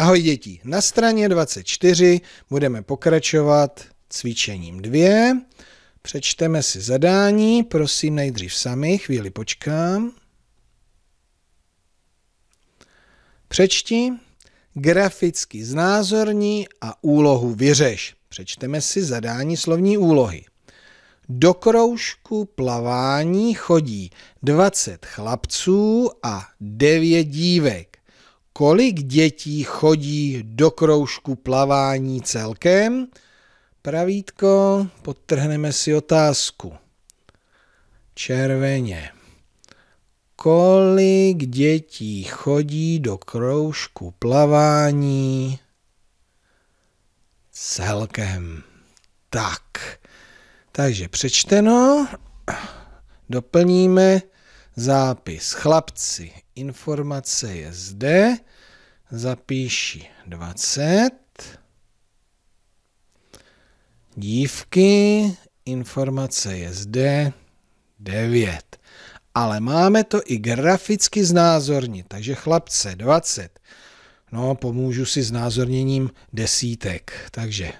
Ahoj děti, na straně 24 budeme pokračovat cvičením 2. Přečteme si zadání, prosím nejdřív sami, chvíli počkám. Přečti, graficky znázorní a úlohu vyřeš. Přečteme si zadání slovní úlohy. Do kroužku plavání chodí 20 chlapců a 9 dívek. Kolik dětí chodí do kroužku plavání celkem? Pravítko, podtrhneme si otázku. Červeně. Kolik dětí chodí do kroužku plavání celkem? Tak. Takže přečteno, doplníme Zápis. Chlapci, informace je zde. Zapíši 20. Dívky, informace je zde 9. Ale máme to i graficky znázornit, takže chlapce 20. No, pomůžu si znázorněním desítek. Takže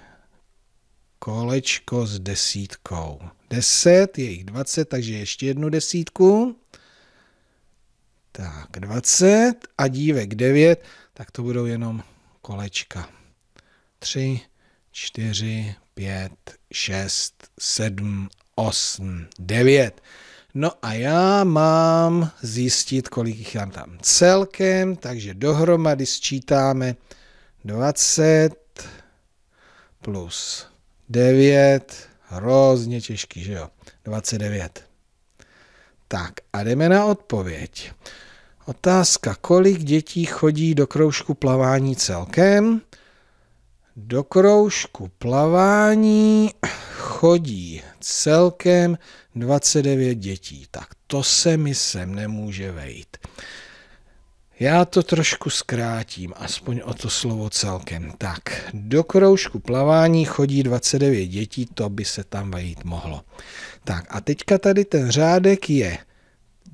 kolečko s desítkou. 10, je jich 20, takže ještě jednu desítku. Tak 20 a dívek 9, tak to budou jenom kolečka. 3, 4, 5, 6, 7, 8, 9. No a já mám zjistit, kolik jich tam tam celkem, takže dohromady sčítáme 20 plus 9, hrozně těžký, že jo, 29. Tak a jdeme na odpověď. Otázka, kolik dětí chodí do kroužku plavání celkem? Do kroužku plavání chodí celkem 29 dětí. Tak to se mi sem nemůže vejít. Já to trošku zkrátím, aspoň o to slovo celkem. Tak, do kroužku plavání chodí 29 dětí, to by se tam vejít mohlo. Tak a teďka tady ten řádek je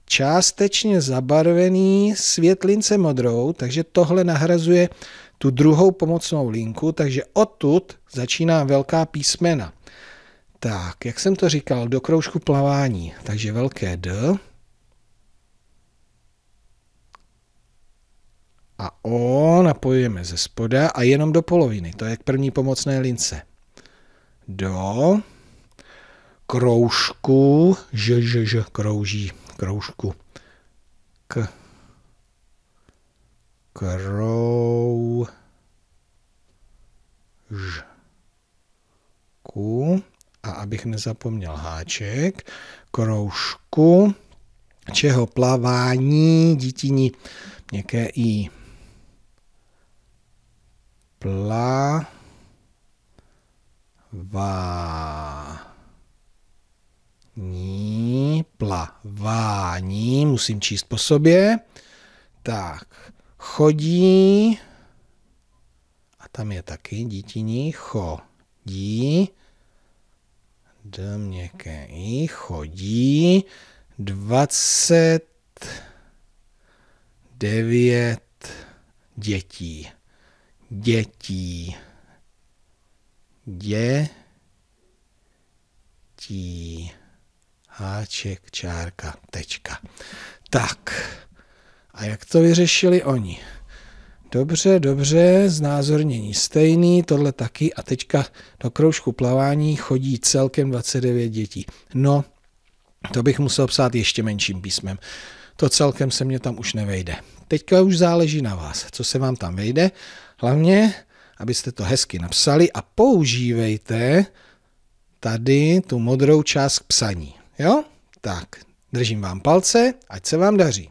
částečně zabarvený světlince modrou, takže tohle nahrazuje tu druhou pomocnou linku, takže odtud začíná velká písmena. Tak, jak jsem to říkal, do kroužku plavání, takže velké D, a O napojujeme ze spoda a jenom do poloviny. To je k první pomocné lince. Do kroužku, ž, ž, ž, krouží, kroužku. K, krou, ž, ku, a abych nezapomněl háček, kroužku, čeho plavání, dítiní, měkké i plavání, plavání, musím číst po sobě. Tak, chodí, a tam je taky dítiní, chodí, do měkké i, chodí, 29 dětí dětí. tí, Háček, čárka, tečka. Tak. A jak to vyřešili oni? Dobře, dobře, znázornění stejný, tohle taky. A teďka do kroužku plavání chodí celkem 29 dětí. No, to bych musel psát ještě menším písmem. To celkem se mě tam už nevejde. Teďka už záleží na vás, co se vám tam vejde. Hlavně, abyste to hezky napsali a používejte tady tu modrou část k psaní. Jo? Tak, držím vám palce, ať se vám daří.